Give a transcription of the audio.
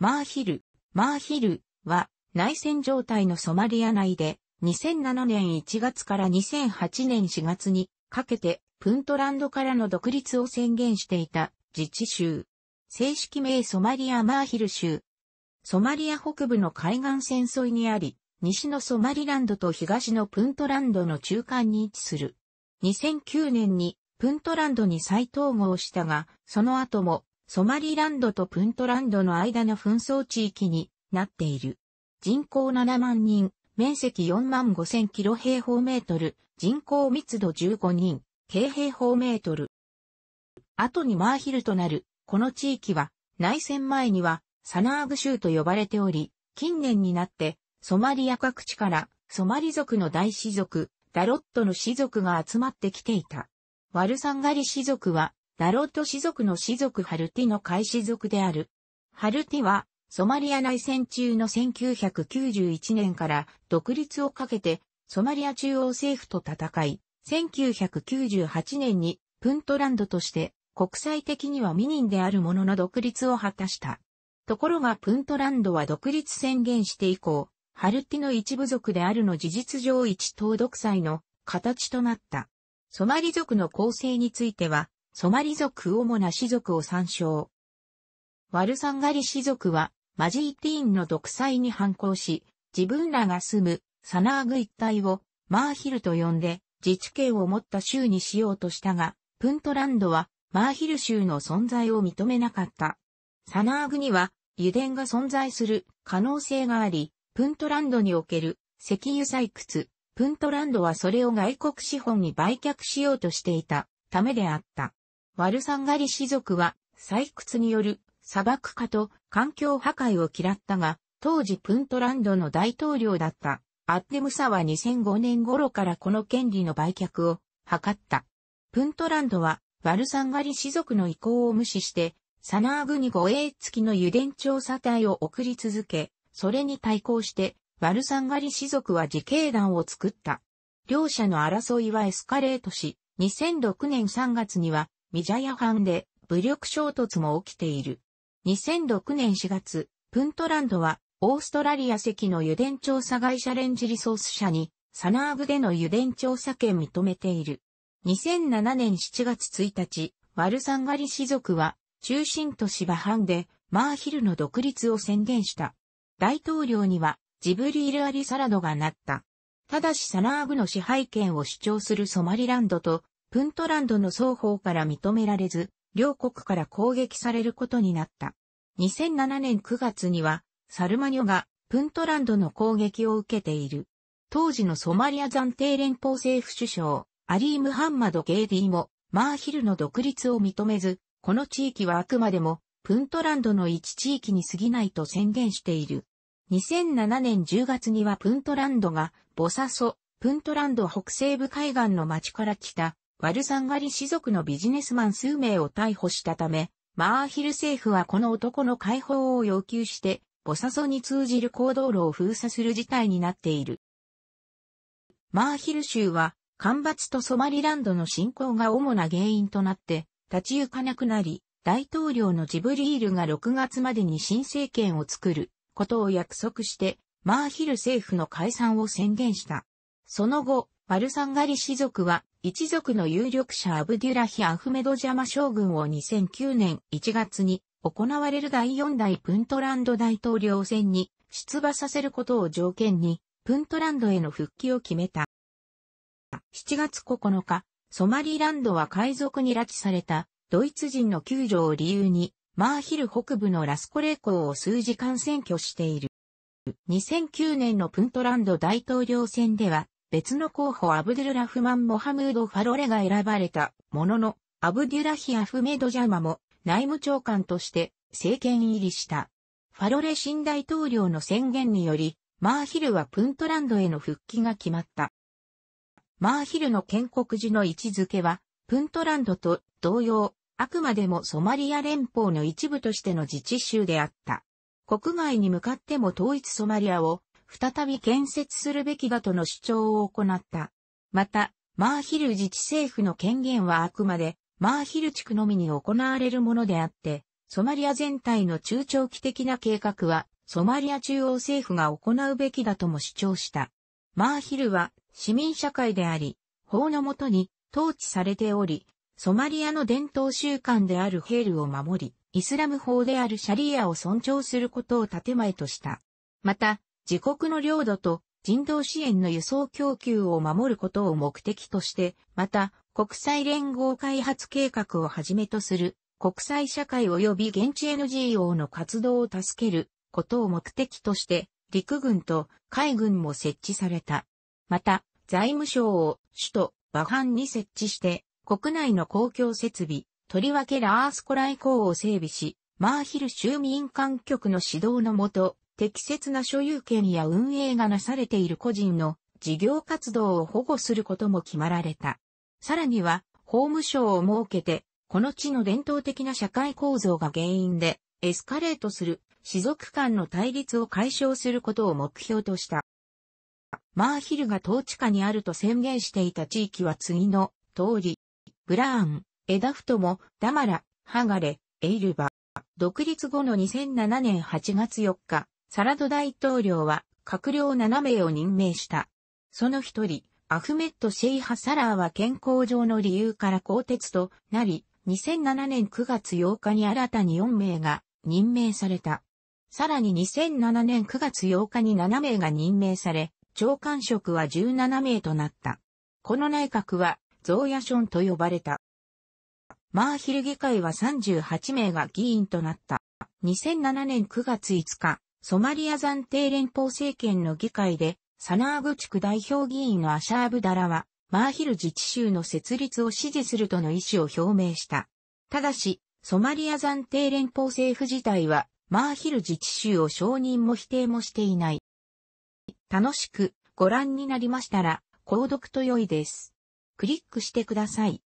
マーヒル、マーヒルは内戦状態のソマリア内で2007年1月から2008年4月にかけてプントランドからの独立を宣言していた自治州。正式名ソマリア・マーヒル州。ソマリア北部の海岸線沿いにあり、西のソマリランドと東のプントランドの中間に位置する。2009年にプントランドに再統合したが、その後もソマリランドとプントランドの間の紛争地域になっている。人口7万人、面積4万5千キロ平方メートル、人口密度15人、軽平方メートル。後にマーヒルとなる、この地域は、内戦前には、サナーグ州と呼ばれており、近年になって、ソマリア各地から、ソマリ族の大氏族、ダロットの氏族が集まってきていた。ワルサンガリ氏族は、ダロト氏族の氏族ハルティの開始族である。ハルティは、ソマリア内戦中の1991年から独立をかけて、ソマリア中央政府と戦い、1998年にプントランドとして国際的には未人であるものの独立を果たした。ところがプントランドは独立宣言して以降、ハルティの一部族であるの事実上一党独裁の形となった。ソマリ族の構成については、ソマリ族主な氏族を参照。ワルサンガリ氏族は、マジーティーンの独裁に反抗し、自分らが住むサナーグ一帯をマーヒルと呼んで自治権を持った州にしようとしたが、プントランドはマーヒル州の存在を認めなかった。サナーグには油田が存在する可能性があり、プントランドにおける石油採掘、プントランドはそれを外国資本に売却しようとしていたためであった。ワルサンガリ氏族は採掘による砂漠化と環境破壊を嫌ったが、当時プントランドの大統領だったアッテムサは2005年頃からこの権利の売却を図った。プントランドはワルサンガリ氏族の意向を無視して、サナーグに護衛付きの油田調査隊を送り続け、それに対抗して、ワルサンガリ氏族は自警団を作った。両者の争いはエスカレートし、2006年3月にはミジャヤ藩で武力衝突も起きている。2006年4月、プントランドはオーストラリア籍の油田調査会社レンジリソース社にサナーグでの油田調査権認めている。2007年7月1日、ワルサンガリ氏族は中心都市バハンでマーヒルの独立を宣言した。大統領にはジブリール・アリサラドがなった。ただしサナーグの支配権を主張するソマリランドとプントランドの双方から認められず、両国から攻撃されることになった。2007年9月には、サルマニョがプントランドの攻撃を受けている。当時のソマリア暫定連邦政府首相、アリー・ムハンマド・ゲイディも、マーヒルの独立を認めず、この地域はあくまでも、プントランドの一地域に過ぎないと宣言している。2007年10月にはプントランドが、ボサソ、プントランド北西部海岸の町から来たワルサンガリ氏族のビジネスマン数名を逮捕したため、マーヒル政府はこの男の解放を要求して、ボサソに通じる行動路を封鎖する事態になっている。マーヒル州は、干ばつとソマリランドの侵攻が主な原因となって、立ち行かなくなり、大統領のジブリールが6月までに新政権を作ることを約束して、マーヒル政府の解散を宣言した。その後、ワルサンガリ氏族は一族の有力者アブデュラヒ・アフメドジャマ将軍を2009年1月に行われる第4代プントランド大統領選に出馬させることを条件に、プントランドへの復帰を決めた。7月9日、ソマリランドは海賊に拉致されたドイツ人の救助を理由に、マーヒル北部のラスコレー港を数時間占拠している。2009年のプントランド大統領選では、別の候補アブドゥルラフマン・モハムード・ファロレが選ばれたものの、アブデュラヒ・アフメド・ジャマも内務長官として政権入りした。ファロレ新大統領の宣言により、マーヒルはプントランドへの復帰が決まった。マーヒルの建国時の位置づけは、プントランドと同様、あくまでもソマリア連邦の一部としての自治州であった。国外に向かっても統一ソマリアを再び建設するべきだとの主張を行った。また、マーヒル自治政府の権限はあくまで、マーヒル地区のみに行われるものであって、ソマリア全体の中長期的な計画は、ソマリア中央政府が行うべきだとも主張した。マーヒルは市民社会であり、法のもとに統治されており、ソマリアの伝統習慣であるヘールを守り、イスラム法であるシャリアを尊重することを建前とした。また、自国の領土と人道支援の輸送供給を守ることを目的として、また、国際連合開発計画をはじめとする、国際社会及び現地 NGO の活動を助けることを目的として、陸軍と海軍も設置された。また、財務省を首都バハンに設置して、国内の公共設備、とりわけラースコライ港を整備し、マーヒル州民間局の指導のもと、適切な所有権や運営がなされている個人の事業活動を保護することも決まられた。さらには、法務省を設けて、この地の伝統的な社会構造が原因で、エスカレートする、士族間の対立を解消することを目標とした。マーヒルが統治下にあると宣言していた地域は次の通り、ブラーン、エダフトモ、ダマラ、ハガレ、エイルバ。独立後の2007年8月4日、サラド大統領は閣僚7名を任命した。その一人、アフメット・シェイハ・サラーは健康上の理由から更迭となり、2007年9月8日に新たに4名が任命された。さらに2007年9月8日に7名が任命され、長官職は17名となった。この内閣は、ゾーヤションと呼ばれた。マーヒル議会は38名が議員となった。2007年9月5日、ソマリア暫定連邦政権の議会で、サナーグ地区代表議員のアシャーブダラは、マーヒル自治州の設立を支持するとの意思を表明した。ただし、ソマリア暫定連邦政府自体は、マーヒル自治州を承認も否定もしていない。楽しくご覧になりましたら、購読と良いです。クリックしてください。